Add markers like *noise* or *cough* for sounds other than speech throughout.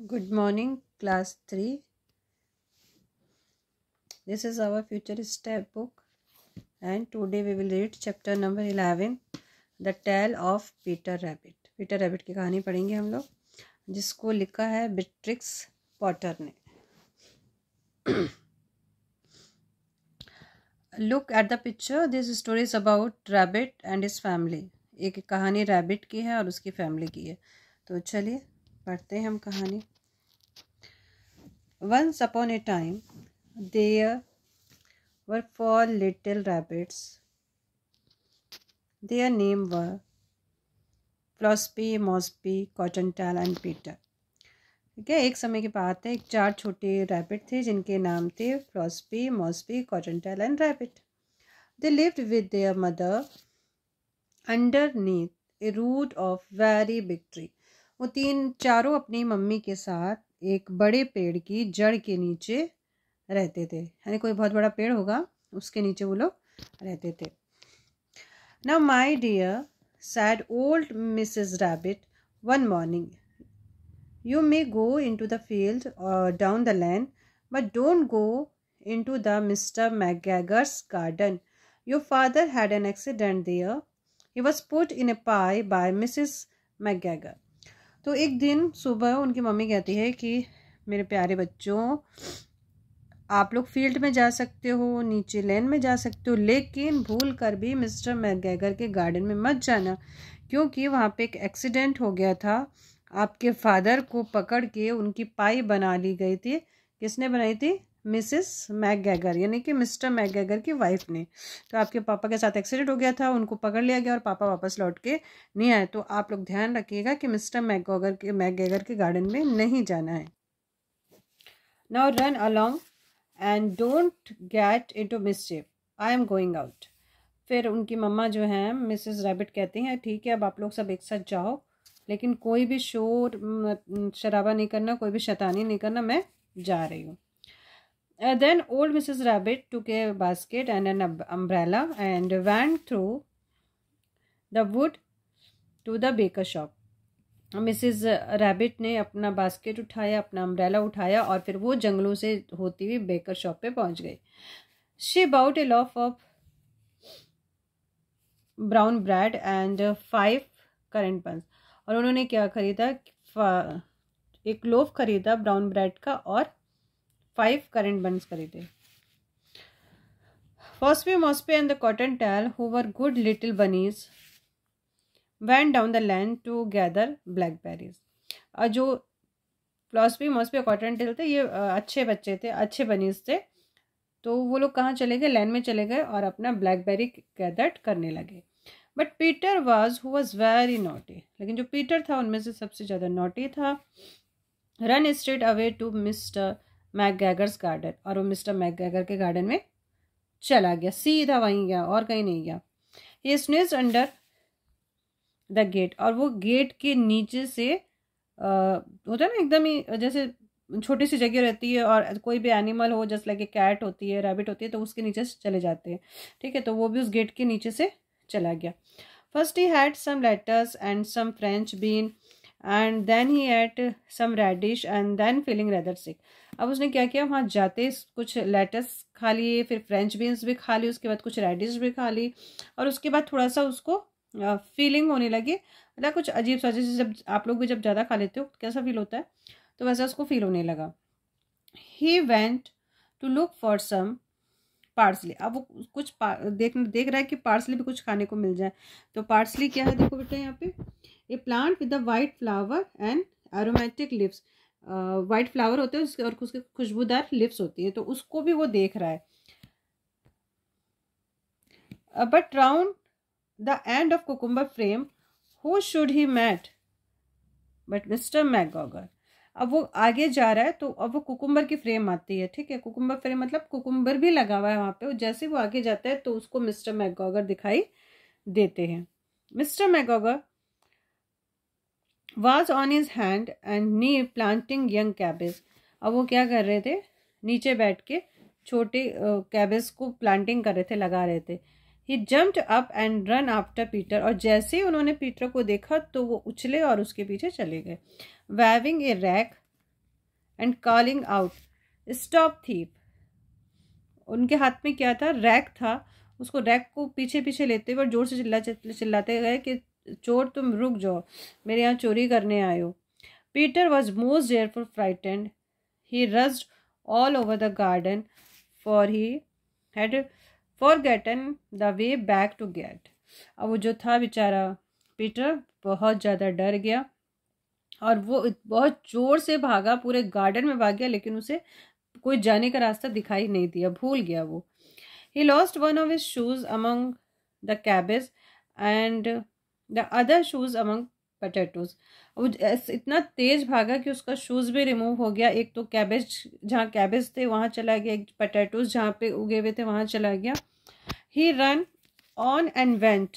Good morning class three this is our future step book and today we will read chapter number eleven the tale of Peter Rabbit Peter Rabbit की कहानी पढ़ेंगे हम लोग जिसको लिखा है Beatrix Potter ने look at picture this story about rabbit and his family एक कहानी रैबिट की है और उसकी फैमिली की है तो चलिए पढ़ते हैं हम कहानी once upon a time there were four little rabbits their name were Flopsy मॉसपी कॉटन टैल एंड पीटर ठीक है एक समय की बात है एक चार छोटे रैबिट थे जिनके नाम थे फ्लॉसपी मॉसपी Cottontail and rabbit they lived with their mother underneath a root of very big tree वो तीन चारों अपनी मम्मी के साथ एक बड़े पेड़ की जड़ के नीचे रहते थे यानी कोई बहुत बड़ा पेड़ होगा उसके नीचे वो लोग रहते थे ना my dear said old Mrs Rabbit one morning you may go into the field और down the lane but don't go into the Mr McGregor's garden your father had an accident there he was put in a pie by Mrs McGregor तो एक दिन सुबह उनकी mummy कहती है कि मेरे प्यारे बच्चों आप लोग फील्ड में जा सकते हो नीचे लेन में जा सकते हो लेकिन भूल कर भी मिस्टर मैगैगर के गार्डन में मत जाना क्योंकि वहाँ पे एक एक्सीडेंट हो गया था आपके फादर को पकड़ के उनकी पाई बना ली गई थी किसने बनाई थी मिसिस मैकगैगर यानी कि मिस्टर मैकगैगर की वाइफ ने तो आपके पापा के साथ एक्सीडेंट हो गया था उनको पकड़ लिया गया और पापा वापस लौट के नहीं आए तो आप लोग ध्यान रखिएगा कि मिस्टर मैकगैगर के मैकगैगर के गार्डन में नहीं जाना है now run along and don't get into mischief I am going out फिर उनकी मम्मा जो है मिसिस रैबिट कहती हैं ठीक है अब आप लोग सब एक साथ जाओ लेकिन कोई भी शोर शराबा नहीं करना कोई भी शैतानी नहीं करना मैं जा रही हूँ Uh, then old Mrs. Rabbit took a basket and an umbrella and went through the wood to the baker shop. Mrs Rabbit ने अपना बास्केट उठाया अपना अम्ब्रेला उठाया और फिर वो जंगलों से होती हुई बेकर शॉप पे पहुंच गई she bought a loaf of brown bread and five currant buns और उन्होंने क्या खरीदा एक लोफ खरीदा ब्राउन ब्रेड का और five currant buns buns khareede. Fosby, Mosby and the cotton tail, who were good little bunnies, went down the land to gather blackberries. और जो फ्लॉसबी मॉसबी और कॉटन टेल थे ये अच्छे बच्चे थे अच्छे बनीज थे तो वो लोग कहाँ चले गए लैंड में चले गए और अपना ब्लैकबेरी गैदर्ट करने लगे but Peter was who was very naughty लेकिन जो पीटर था उनमें से सबसे ज़्यादा नोटी था ran straight away to Mr McGregor's garden और वो मिस्टर मैकगैगर के गार्डन में चला गया सीधा वहीं गया और कहीं नहीं गया ये स्नेस अंडर द गेट और वो गेट के नीचे से आ, होता है ना एकदम ही जैसे छोटी सी जगह रहती है और कोई भी एनिमल हो जैसे लाइक ए कैट होती है रैबिट होती है तो उसके नीचे से चले जाते हैं ठीक है तो वो भी उस गेट के नीचे से चला गया first he had some lettuces and some French bean and then he ate some radish and then feeling rather sick अब उसने क्या किया वहाँ जाते कुछ लेटस खा लिए फिर फ्रेंच बीन्स भी खा ली उसके बाद कुछ रेडिश भी खा ली और उसके बाद थोड़ा सा उसको फीलिंग होने लगी मतलब कुछ अजीब सा जैसे जब आप लोग भी जब ज़्यादा खा लेते हो कैसा फील होता है तो वैसा उसको फील होने लगा he went to look for some parsley अब वो कुछ देख देख रहा है कि पार्सली भी कुछ खाने को मिल जाए तो पार्सली क्या है देखो बेटा यहाँ पे a plant with the white flower and aromatic leaves white flower होते हैं उसके और उसके खुशबूदार लिप्स होती है तो उसको भी वो देख रहा है but round the end of cucumber frame who should he meet but Mr McGregor अब वो आगे जा रहा है तो अब वो कुकुम्बर की फ्रेम आती है ठीक है कुकुम्बर फ्रेम मतलब कुकुम्बर भी लगा हुआ है वहाँ पे जैसे वो आगे जाता है तो उसको मिस्टर मैगॉगर दिखाई देते हैं Mr McGregor was on his hand and knee planting young cabbage अब वो क्या कर रहे थे नीचे बैठ के छोटे कैबेज को प्लांटिंग कर रहे थे लगा रहे थे he jumped up and ran after Peter और जैसे ही उन्होंने पीटर को देखा तो वो उछले और उसके पीछे चले गए waving a rake and calling out stop thief उनके हाथ में क्या था रैक था उसको रैक को पीछे पीछे लेते हुए और जोर से चिल्ला चिल्लाते गए कि चोर तुम रुक जाओ मेरे यहाँ चोरी करने आए हो Peter was most dreadful frightened he rushed all over the garden for he had forgotten the way back to gate अब वो जो था बेचारा पीटर बहुत ज़्यादा डर गया और वो बहुत जोर से भागा पूरे गार्डन में भाग गया लेकिन उसे कोई जाने का रास्ता दिखाई नहीं दिया भूल गया वो he lost one of his shoes among the cabbage and the other shoes among potatoes वो इतना तेज भागा कि उसका शूज़ भी रिमूव हो गया एक तो कैबेज जहाँ कैबेज थे वहाँ चला गया एक पटेटोज जहाँ पे उगे हुए थे वहाँ चला गया he ran on and went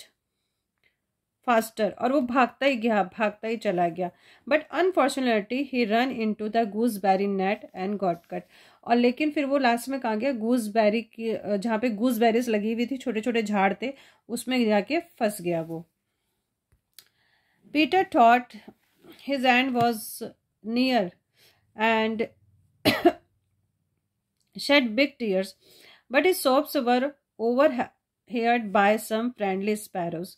faster और वो भागता ही गया भागता ही चला गया but unfortunately he ran into the gooseberry net and got caught और लेकिन फिर वो लास्ट में कहा गया गूज बैरी की जहाँ पे गूज बैरीज लगी हुई थी छोटे छोटे झाड़ थे उसमें जाके फंस गया वो Peter thought his end was near and shed big tears, but his sobs were overheard by some friendly sparrows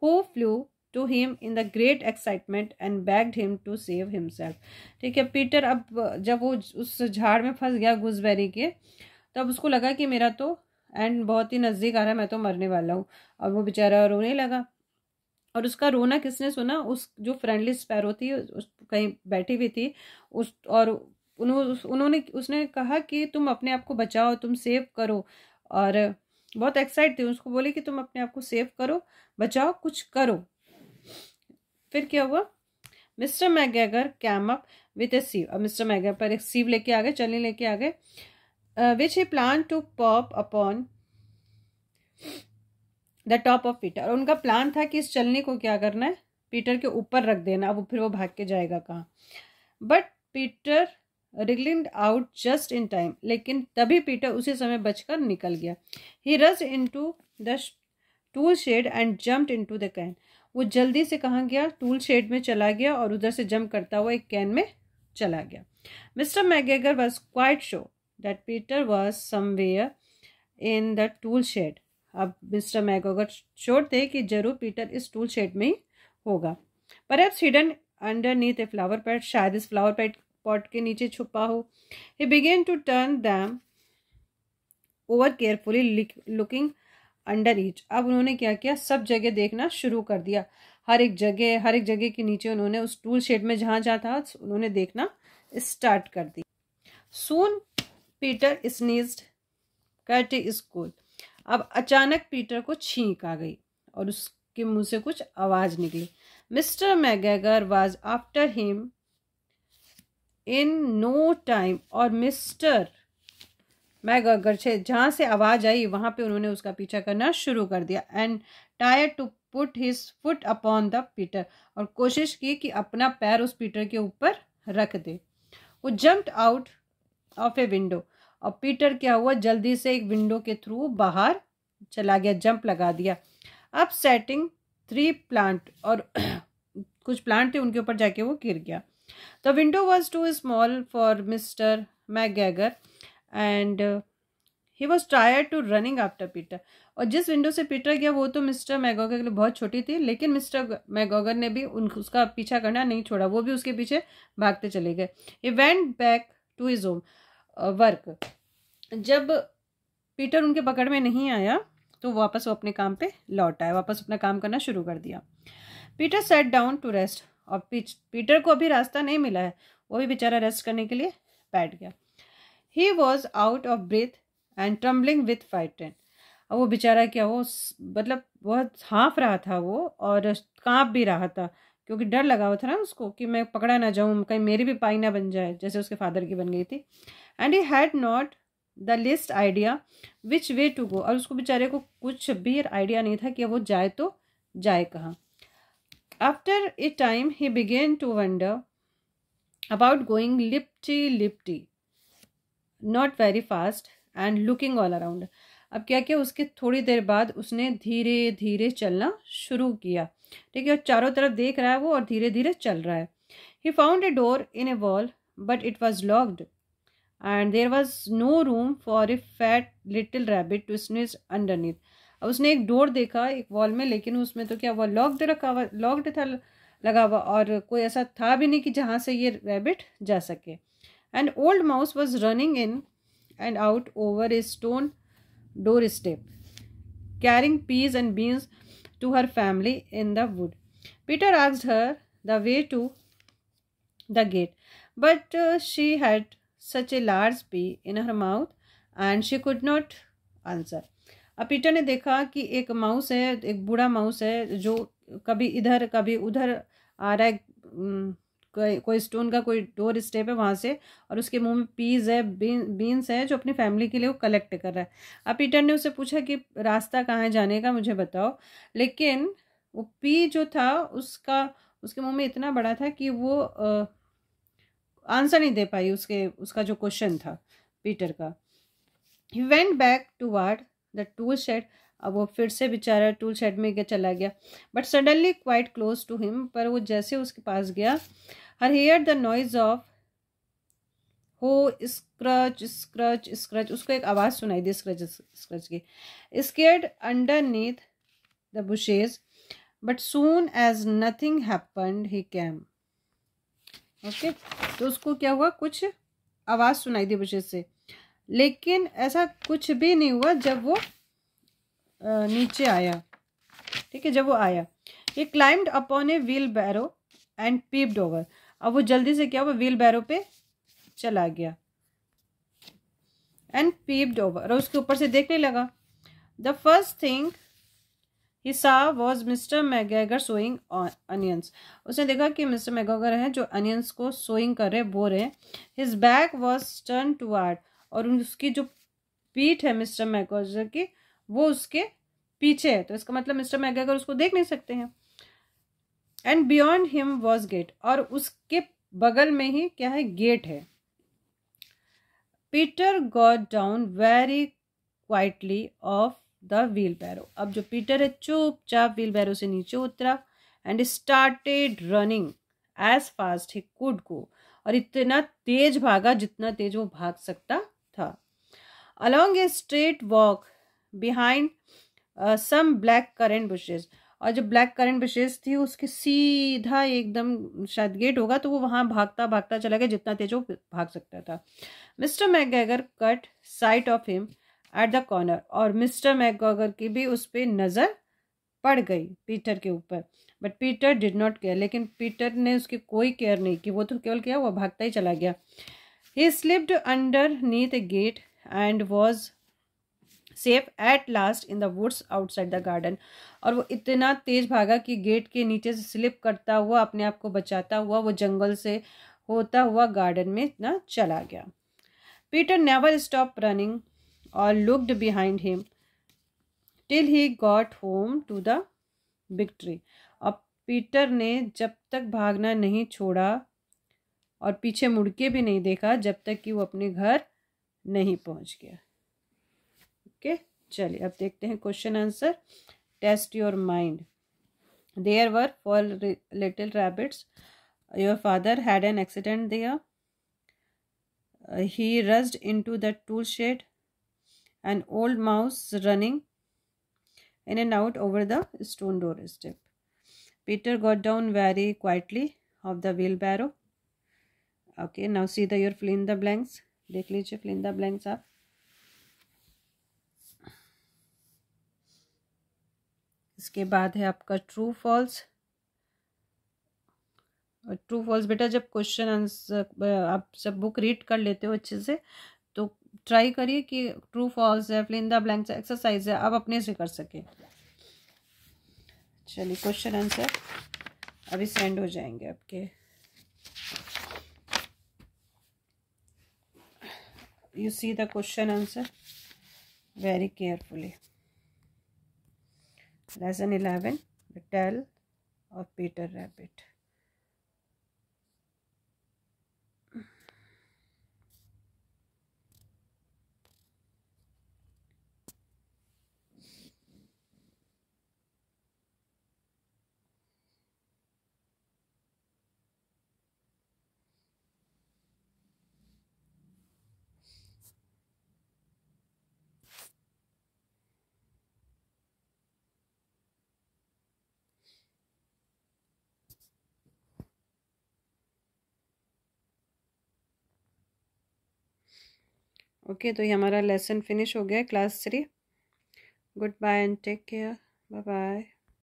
who flew to him in the great excitement and begged him to save himself. ठीक है Peter अब जब वो उस झाड़ में फंस गया गुजबेरी के तब उसको लगा कि मेरा तो एंड बहुत ही नज़दीक आ रहा है मैं तो मरने वाला हूँ और वो बेचारा रोने लगा और उसका रोना किसने सुना उस जो फ्रेंडली स्पैरो थी उस कहीं बैठी हुई थी उस और उन्होंने उसने कहा कि तुम अपने आप को बचाओ तुम सेव करो और बहुत एक्साइट थी उसको बोले कि तुम अपने आप को सेव करो बचाओ कुछ करो फिर क्या हुआ Mr McGregor came up with a sieve अब मिस्टर मैगर पर एक सीव लेके आ गए चलने लेके आ गए which he plan to pop upon the top of Peter और उनका प्लान था कि इस चलने को क्या करना है पीटर के ऊपर रख देना अब फिर वो भाग के जाएगा कहाँ but Peter wriggling out just in time लेकिन तभी पीटर उसी समय बचकर निकल गया he rushed into the tool shed and jump into the can वो जल्दी से कहाँ गया टूल शेड में चला गया और उधर से जम्प करता हुआ एक कैन में चला गया Mr McGregor was quite sure that Peter was somewhere in the tool shed अब मिस्टर मैगोगट श्योर थे कि जरूर पीटर इस टूल शेड में ही होगा पर अब hidden underneath a flower pot शायद इस फ्लावर पैट पॉट के नीचे छुपा हो he began to turn them over carefully looking under each अब उन्होंने क्या किया सब जगह देखना शुरू कर दिया हर एक जगह हर एक जगह के नीचे उन्होंने उस टूल शेड में जहाँ जहाँ था उन्होंने देखना स्टार्ट कर दी सून पीटर स्नीज्ड कट स्कूल अब अचानक पीटर को छींक आ गई और उसके मुंह से कुछ आवाज़ निकली Mr McGregor was after him in no time और मिस्टर मैगगर से जहाँ से आवाज़ आई वहां पे उन्होंने उसका पीछा करना शुरू कर दिया and tried to put his foot upon the Peter और कोशिश की कि अपना पैर उस पीटर के ऊपर रख दे वो jumped out of a window और पीटर क्या हुआ जल्दी से एक विंडो के थ्रू बाहर चला गया जंप लगा दिया अब सेटिंग थ्री प्लांट और *clears throat* कुछ प्लांट थे उनके ऊपर जाके वो गिर गया the window was too small for Mr McGregor and he was tired to running after Peter और जिस विंडो से पीटर गया वो तो मिस्टर मैगोगर के लिए बहुत छोटी थी लेकिन मिस्टर मैगोगर ने भी उन उसका पीछा करना नहीं छोड़ा वो भी उसके पीछे भागते चले गए he went back to his home work जब पीटर उनके पकड़ में नहीं आया तो वापस वो अपने काम पे लौट आया वापस अपना काम करना शुरू कर दिया Peter sat down to rest और पीटर को अभी रास्ता नहीं मिला है वो भी बेचारा रेस्ट करने के लिए बैठ गया he was out of breath and trembling with टेन अब वो बेचारा क्या वो मतलब बहुत हाँफ रहा था वो और काँप भी रहा था क्योंकि डर लगा हुआ था ना उसको कि मैं पकड़ा ना जाऊँ कहीं मेरी भी पाई ना बन जाए जैसे उसके फादर की बन गई थी and he had not the least idea which way to go और उसको बेचारे को कुछ भी आइडिया नहीं था कि वो जाए तो जाए कहाँ after a time he began to wander about going lippity lippity not very fast and looking all around अब क्या किया उसके थोड़ी देर बाद उसने धीरे धीरे चलना शुरू किया ठीक है और चारों तरफ देख रहा है वो और धीरे धीरे चल रहा है he found a door in a wall but it was locked and there was no room for a fat little rabbit to squeeze underneath अब उसने एक डोर देखा एक वॉल में लेकिन उसमें तो क्या हुआ लॉक्ड रखा हुआ लॉक्ड था लगा हुआ और कोई ऐसा था भी नहीं कि जहाँ से ये रैबिट जा सके and old mouse was running in and out over a stone doorstep carrying peas and beans to her family in the wood Peter आज her the way to the gate but she had such a large pea in her mouth and she could not answer. अब Peter ने देखा कि एक mouse है एक बूढ़ा mouse है जो कभी इधर कभी उधर आ रहा है कोई कोई स्टोन का कोई डोर स्टेप है वहाँ से और उसके मुंह में पीज है बीन बीन्स है जो अपनी फैमिली के लिए वो कलेक्ट कर रहा है अब पीटर ने उससे पूछा कि रास्ता कहाँ है जाने का मुझे बताओ लेकिन वो पी जो था उसका उसके मुंह में इतना बड़ा था कि वो आ, आंसर नहीं दे पाई उसके उसका जो क्वेश्चन था पीटर का he went back towards the tool shed अब वो फिर से बेचारा टूल शेड में गया चला गया but suddenly quite close to him पर वो जैसे उसके पास गया her hear the noise of हो स्क्रच स्क्रच स्क्रच उसको एक आवाज़ सुनाई दी स्क्रच स्क्रच की scared underneath the bushes but soon as nothing happened he came okay तो उसको क्या हुआ कुछ आवाज़ सुनाई दी बच्चे से लेकिन ऐसा कुछ भी नहीं हुआ जब वो नीचे आया ठीक है जब वो आया ये climbed upon a wheelbarrow and peeped over अब वो जल्दी से क्या हुआ व्हील बैरो पे चला गया एंड पीप्ड ओवर और उसके ऊपर से देखने लगा the first thing he saw was Mr McGregor sowing onions उसने देखा कि मिस्टर मैगैगर हैं जो अनियंस को सोइंग कर रहे बो रहे his back was turned to और उसकी जो पीठ है मिस्टर मैगेगर की वो उसके पीछे है तो इसका मतलब मिस्टर मैगैगर उसको देख नहीं सकते हैं and beyond him was gate और उसके बगल में ही क्या है गेट है Peter got down very quietly off the wheelbarrow अब जो पीटर है चुपचाप व्हील बैरो से नीचे उतरा and started running as fast he could go और इतना तेज भागा जितना तेज वो भाग सकता था along a straight walk behind some black currant bushes और जो ब्लैक करेंट बुशेज थी उसके सीधा एकदम शायद गेट होगा तो वो वहाँ भागता भागता चला गया जितना तेज वो भाग सकता था Mr McGregor caught sight of him at the corner और मिस्टर मैकगॉगर की भी उस पर नज़र पड़ गई पीटर के ऊपर but Peter did not care लेकिन पीटर ने उसकी कोई केयर नहीं की वो तो केवल किया वो भागता ही चला गया he slipped underneath a gate and was safe at last in the woods outside the garden और वो इतना तेज भागा कि गेट के नीचे से स्लिप करता हुआ अपने आप को बचाता हुआ वो जंगल से होता हुआ गार्डन में इतना चला गया पीटर नेवर स्टॉप रनिंग और looked behind him till he got home to the victory. अब पीटर ने जब तक भागना नहीं छोड़ा और पीछे मुड़ के भी नहीं देखा जब तक कि वो अपने घर नहीं पहुंच गया ओके okay? चलिए अब देखते हैं question answer test your mind there were four little rabbits your father had an accident there he rushed into the tool shed an old mouse running in and out over the stone door step Peter got down very quietly of the wheelbarrow. Okay, now see the your fill in the blanks. dekh lijiye fill in the blanks up इसके बाद है आपका true false true false बेटा जब question answer आप सब book read कर लेते हो अच्छे से ट्राई करिए कि ट्रू फॉल्स है फिल द ब्लैंक्स एक्सरसाइज है आप अपने से कर सकें चलिए क्वेश्चन आंसर अभी सेंड हो जाएंगे आपके you see the question answer very carefully lesson eleven the tale of Peter Rabbit okay तो ये हमारा लेसन फिनिश हो गया class three goodbye and take care bye bye